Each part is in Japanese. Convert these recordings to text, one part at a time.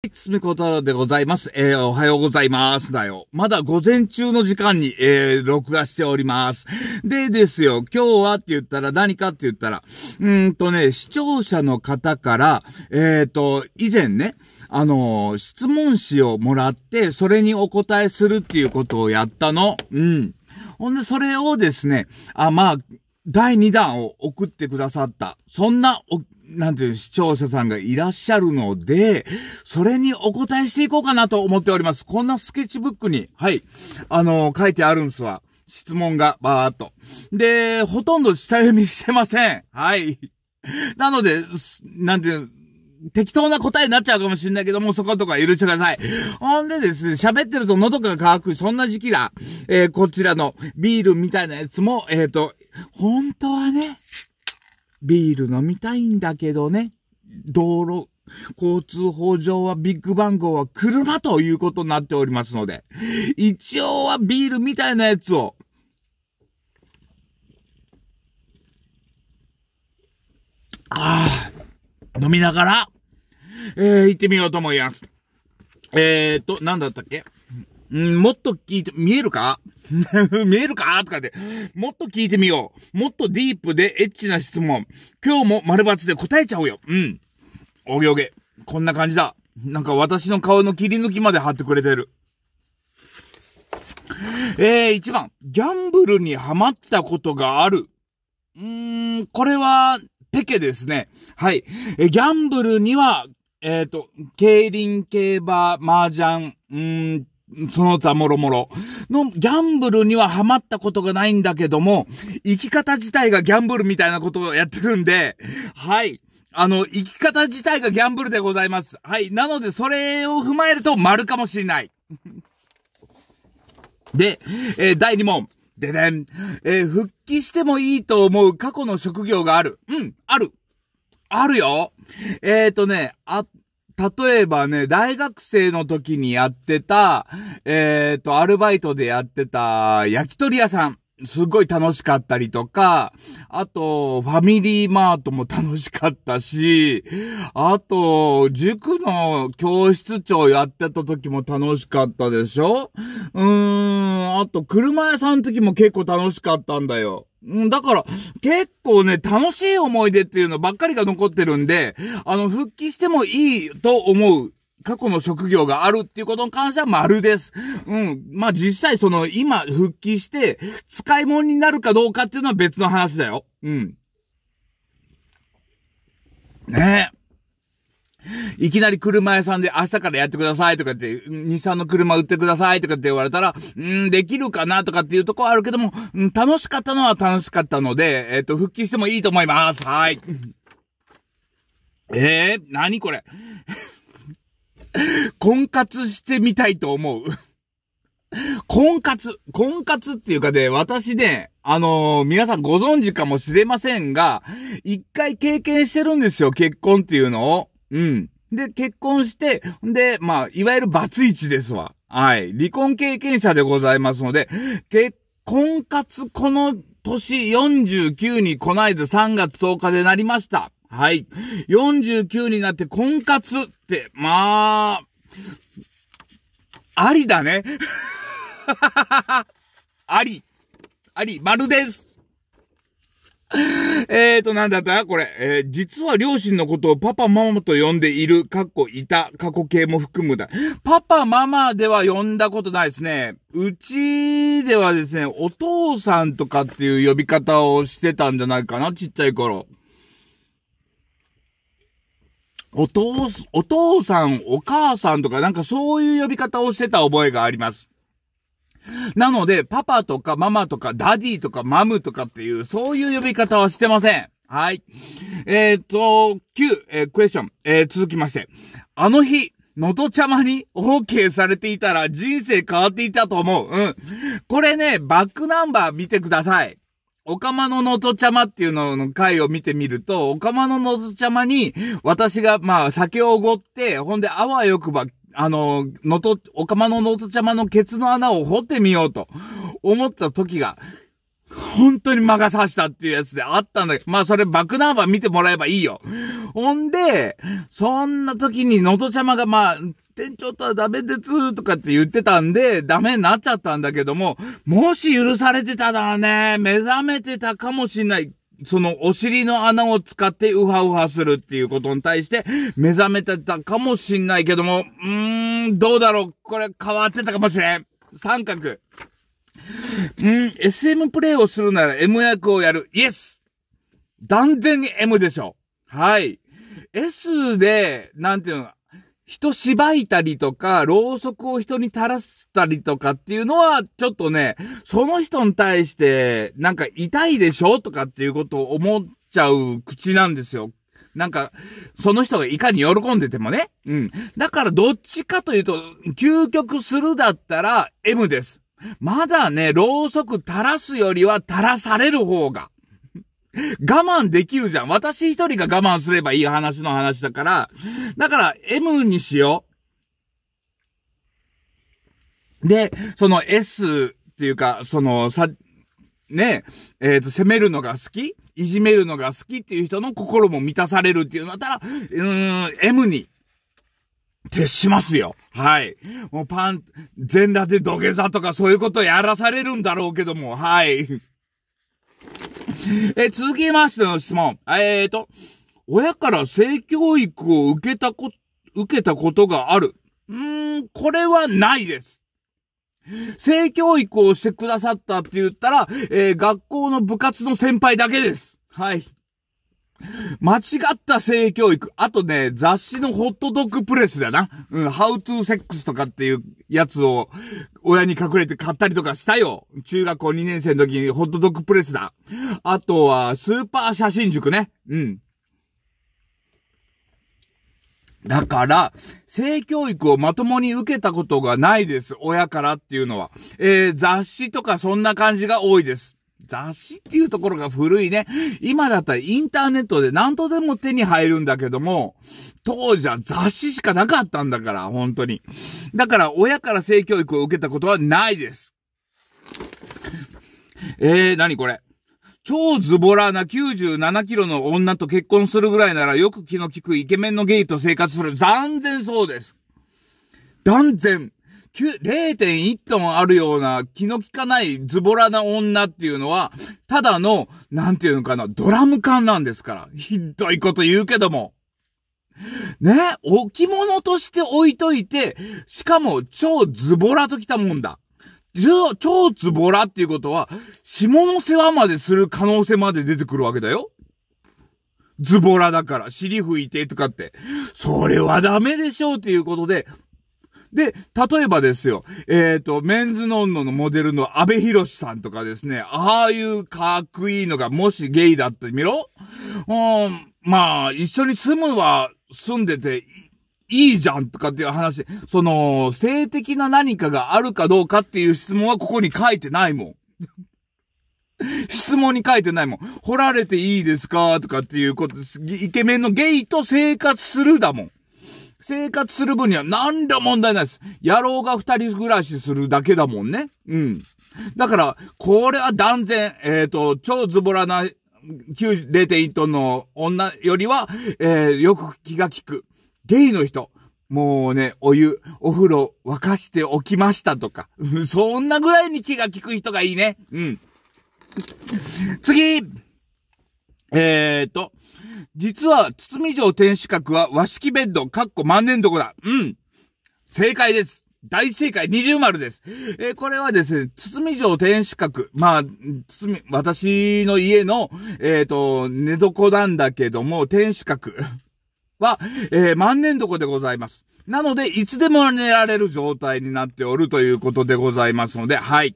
はい、つみこたろでございます。えー、おはようございますだよ。まだ午前中の時間に、えー、録画しております。でですよ、今日はって言ったら何かって言ったら、うんとね、視聴者の方から、えっ、ー、と、以前ね、あのー、質問紙をもらって、それにお答えするっていうことをやったの。うん。ほんで、それをですね、あ、まあ、第2弾を送ってくださった。そんなお、なんていう、視聴者さんがいらっしゃるので、それにお答えしていこうかなと思っております。こんなスケッチブックに、はい、あのー、書いてあるんですわ。質問が、ばーっと。で、ほとんど下読みしてません。はい。なので、なんていう、適当な答えになっちゃうかもしんないけども、そことか許してください。ほんでですね、喋ってると喉が渇く、そんな時期だ。えー、こちらのビールみたいなやつも、えっ、ー、と、本当はね、ビール飲みたいんだけどね、道路、交通法上はビッグ番号は車ということになっておりますので、一応はビールみたいなやつを、ああ、飲みながら、えー、行ってみようと思います。えーと、なんだったっけんもっと聞いて、見えるか見えるかとかって。もっと聞いてみよう。もっとディープでエッチな質問。今日も丸抜で答えちゃうよ。うん。おげおげ。こんな感じだ。なんか私の顔の切り抜きまで貼ってくれてる。えー、1番。ギャンブルにハマったことがある。うーん、これは、ペケですね。はい。え、ギャンブルには、えっ、ー、と、競輪、競馬、麻雀、うんその他もろもろ。の、ギャンブルにはハマったことがないんだけども、生き方自体がギャンブルみたいなことをやってるんで、はい。あの、生き方自体がギャンブルでございます。はい。なので、それを踏まえると丸かもしれない。で、えー、第2問。ででん。えー、復帰してもいいと思う過去の職業がある。うん、ある。あるよ。えっ、ー、とね、あ、例えばね、大学生の時にやってた、えっ、ー、と、アルバイトでやってた焼き鳥屋さん。すごい楽しかったりとか、あと、ファミリーマートも楽しかったし、あと、塾の教室長やってた時も楽しかったでしょうーん、あと、車屋さんの時も結構楽しかったんだよ。だから、結構ね、楽しい思い出っていうのばっかりが残ってるんで、あの、復帰してもいいと思う過去の職業があるっていうことに関しては丸です。うん。まあ、実際その今復帰して使い物になるかどうかっていうのは別の話だよ。うん。ねえ。いきなり車屋さんで明日からやってくださいとかって、日産の車売ってくださいとかって言われたら、んできるかなとかっていうとこはあるけども、ん楽しかったのは楽しかったので、えっ、ー、と、復帰してもいいと思います。はい。えー、何これ。婚活してみたいと思う。婚活、婚活っていうかで、私ね、あのー、皆さんご存知かもしれませんが、一回経験してるんですよ、結婚っていうのを。うん。で、結婚して、で、まあ、いわゆるバツイチですわ。はい。離婚経験者でございますので、結婚活この年49にこないだ3月10日でなりました。はい。49になって婚活って、まあ、ありだね。あり。あり。丸です。えーと、なんだったこれ。えー、実は両親のことをパパママと呼んでいる、かっこいた、過去形も含むだ。パパママでは呼んだことないですね。うちではですね、お父さんとかっていう呼び方をしてたんじゃないかな、ちっちゃい頃。お父、お父さん、お母さんとか、なんかそういう呼び方をしてた覚えがあります。なので、パパとかママとかダディとかマムとかっていう、そういう呼び方はしてません。はい。えっ、と、9、えー、クエスチョン、えー、続きまして。あの日、のとちゃまに OK されていたら人生変わっていたと思う。うん。これね、バックナンバー見てください。オカマののとちゃまっていうのの回を見てみると、オカマののとちゃまに、私が、まあ、酒をおごって、ほんで、あわよくばあの、のと、おかまののとちゃまのケツの穴を掘ってみようと思った時が、本当に魔が差したっていうやつであったんだけど、まあそれバックナンバー見てもらえばいいよ。ほんで、そんな時にのとちゃまがまあ、店長とはダメですとかって言ってたんで、ダメになっちゃったんだけども、もし許されてたらね、目覚めてたかもしんない。そのお尻の穴を使ってウハウハするっていうことに対して目覚めてたかもしんないけども、うーん、どうだろうこれ変わってたかもしれん。三角。うん、SM プレイをするなら M 役をやる。イエス断然に M でしょ。はい。S で、なんていうの、人しばいたりとか、ろうそくを人に垂らしたりとかっていうのは、ちょっとね、その人に対して、なんか痛いでしょとかっていうことを思っちゃう口なんですよ。なんか、その人がいかに喜んでてもね。うん。だからどっちかというと、究極するだったら M です。まだね、ろうそく垂らすよりは垂らされる方が。我慢できるじゃん。私一人が我慢すればいい話の話だから、だから M にしよう。で、その S っていうか、そのさ、ね、えっ、ー、と、攻めるのが好きいじめるのが好きっていう人の心も満たされるっていうのだったら、うーん、M に徹しますよ。はい。もうパン、全裸で土下座とかそういうことやらされるんだろうけども、はい。え続きましての質問。えーと、親から性教育を受けたこ、受けたことがある。うーん、これはないです。性教育をしてくださったって言ったら、えー、学校の部活の先輩だけです。はい。間違った性教育。あとね、雑誌のホットドッグプレスだな。うん、ハウトゥーセックスとかっていうやつを、親に隠れて買ったりとかしたよ。中学校2年生の時にホットドッグプレスだ。あとは、スーパー写真塾ね。うん。だから、性教育をまともに受けたことがないです。親からっていうのは。えー、雑誌とかそんな感じが多いです。雑誌っていうところが古いね。今だったらインターネットで何とでも手に入るんだけども、当時は雑誌しかなかったんだから、本当に。だから親から性教育を受けたことはないです。えー、なにこれ。超ズボラな97キロの女と結婚するぐらいならよく気の利くイケメンのゲイと生活する。残然そうです。断然。0.1トンあるような気の利かないズボラな女っていうのは、ただの、なんていうのかな、ドラム缶なんですから。ひどいこと言うけども。ね置物として置いといて、しかも超ズボラときたもんだ。超ズボラっていうことは、下の世話までする可能性まで出てくるわけだよ。ズボラだから、尻拭いてとかって。それはダメでしょうっていうことで、で、例えばですよ、えっ、ー、と、メンズノンノのモデルの安部博さんとかですね、ああいうかっこいいのがもしゲイだってみろうん、まあ、一緒に住むは住んでて、いいじゃんとかっていう話、その、性的な何かがあるかどうかっていう質問はここに書いてないもん。質問に書いてないもん。掘られていいですかとかっていうこと、イケメンのゲイと生活するだもん。生活する分には何ら問題ないです。野郎が二人暮らしするだけだもんね。うん。だから、これは断然、えっ、ー、と、超ズボラな0.1トンの女よりは、えー、よく気が利く。ゲイの人。もうね、お湯、お風呂沸かしておきましたとか。そんなぐらいに気が利く人がいいね。うん。次えーと、実は、堤城天守閣は和式ベッド、かっこ万年床だ。うん。正解です。大正解、二重丸です。えー、これはですね、堤城天守閣。まあ、堤、私の家の、えっ、ー、と、寝床なんだけども、天守閣 は、えー、万年床でございます。なので、いつでも寝られる状態になっておるということでございますので、はい。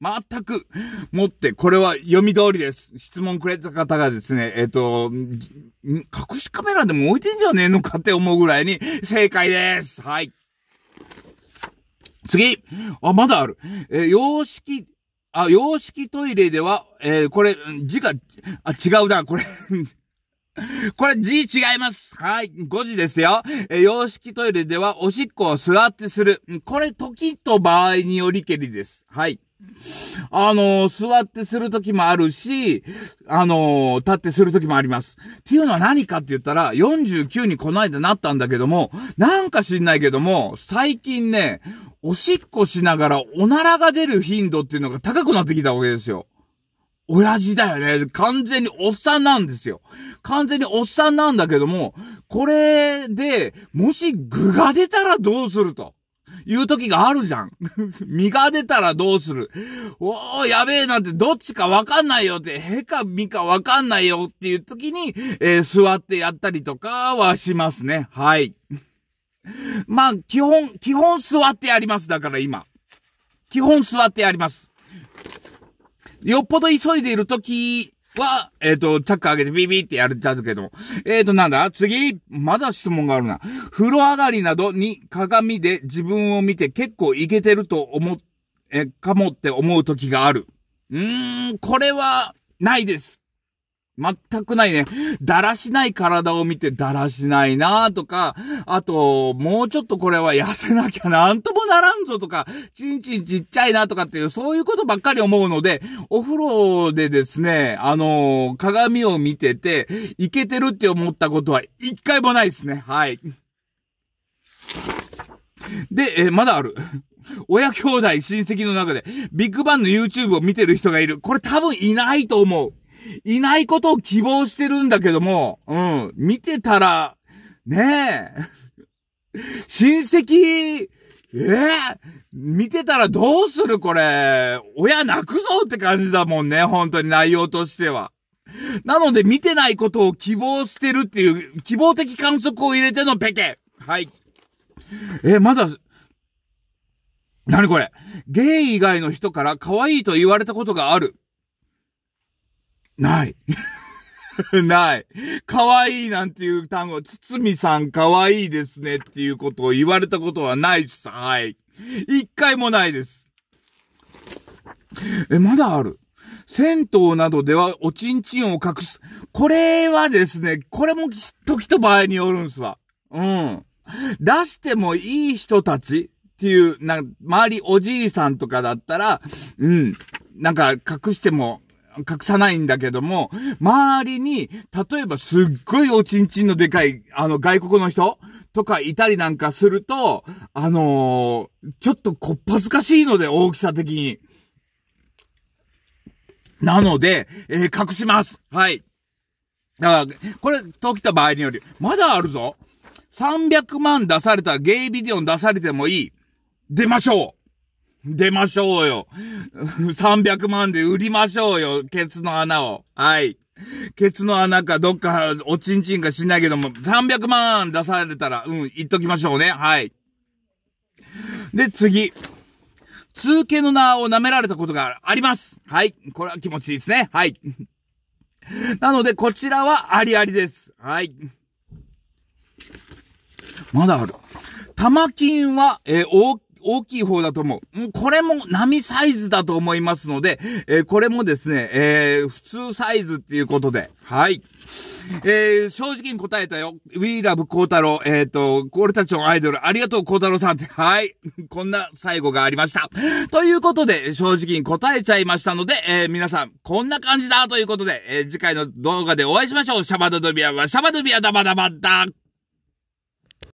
全く持って、これは読み通りです。質問くれた方がですね、えっ、ー、と、隠しカメラでも置いてんじゃねえのかって思うぐらいに正解です。はい。次あ、まだある。えー、式、あ、洋式トイレでは、えー、これ、字が、あ、違うな、これ これ字違います。はい、5時ですよ。え洋式トイレではおしっこを座ってする。これ時と場合によりけりです。はい。あのー、座ってするときもあるし、あのー、立ってするときもあります。っていうのは何かって言ったら、49にこないだなったんだけども、なんか知んないけども、最近ね、おしっこしながらおならが出る頻度っていうのが高くなってきたわけですよ。親父だよね。完全におっさんなんですよ。完全におっさんなんだけども、これで、もし具が出たらどうすると。いう時があるじゃん。身が出たらどうするおー、やべえなんて、どっちかわかんないよって、へかみかわかんないよっていう時に、えー、座ってやったりとかはしますね。はい。まあ、基本、基本座ってやります。だから今。基本座ってやります。よっぽど急いでいる時は、えっ、ー、と、チャック開けてビビってやれちゃうけども。えっ、ー、と、なんだ次まだ質問があるな。風呂上がりなどに鏡で自分を見て結構いけてると思、え、かもって思う時がある。うーん、これは、ないです。全くないね。だらしない体を見てだらしないなとか、あと、もうちょっとこれは痩せなきゃなんともならんぞとか、ちんちんちっちゃいなとかっていう、そういうことばっかり思うので、お風呂でですね、あのー、鏡を見てて、いけてるって思ったことは一回もないですね。はい。で、えー、まだある。親兄弟、親戚の中で、ビッグバンの YouTube を見てる人がいる。これ多分いないと思う。いないことを希望してるんだけども、うん、見てたら、ねえ、親戚、ええー、見てたらどうするこれ、親泣くぞって感じだもんね、本当に内容としては。なので見てないことを希望してるっていう、希望的観測を入れてのペケ。はい。え、まだ、なにこれゲイ以外の人から可愛いと言われたことがある。ない。ない。可愛いなんていう単語、つつみさん可愛いですねっていうことを言われたことはないしさ、はい。一回もないです。え、まだある。銭湯などではおちんちんを隠す。これはですね、これも時と場合によるんすわ。うん。出してもいい人たちっていう、な、周りおじいさんとかだったら、うん。なんか隠しても隠さないんだけども、周りに、例えばすっごいおちんちんのでかい、あの、外国の人とかいたりなんかすると、あのー、ちょっとこっぱずかしいので、大きさ的に。なので、えー、隠します。はい。だから、これ、ときた場合により、まだあるぞ。300万出されたゲイビデオに出されてもいい。出ましょう出ましょうよ。300万で売りましょうよ。ケツの穴を。はい。ケツの穴かどっかおちんちんかしないけども、300万出されたら、うん、言っときましょうね。はい。で、次。通家の名を舐められたことがあります。はい。これは気持ちいいですね。はい。なので、こちらはありありです。はい。まだある。玉金は、えー、大大きい方だと思う。これも波サイズだと思いますので、えー、これもですね、えー、普通サイズっていうことで、はい。えー、正直に答えたよ。We love 孝太郎。えっ、ー、と、俺たちのアイドル、ありがとう孝太郎さんって、はい。こんな最後がありました。ということで、正直に答えちゃいましたので、えー、皆さん、こんな感じだということで、えー、次回の動画でお会いしましょう。シャバダドビアはシャバドビアダバダバダ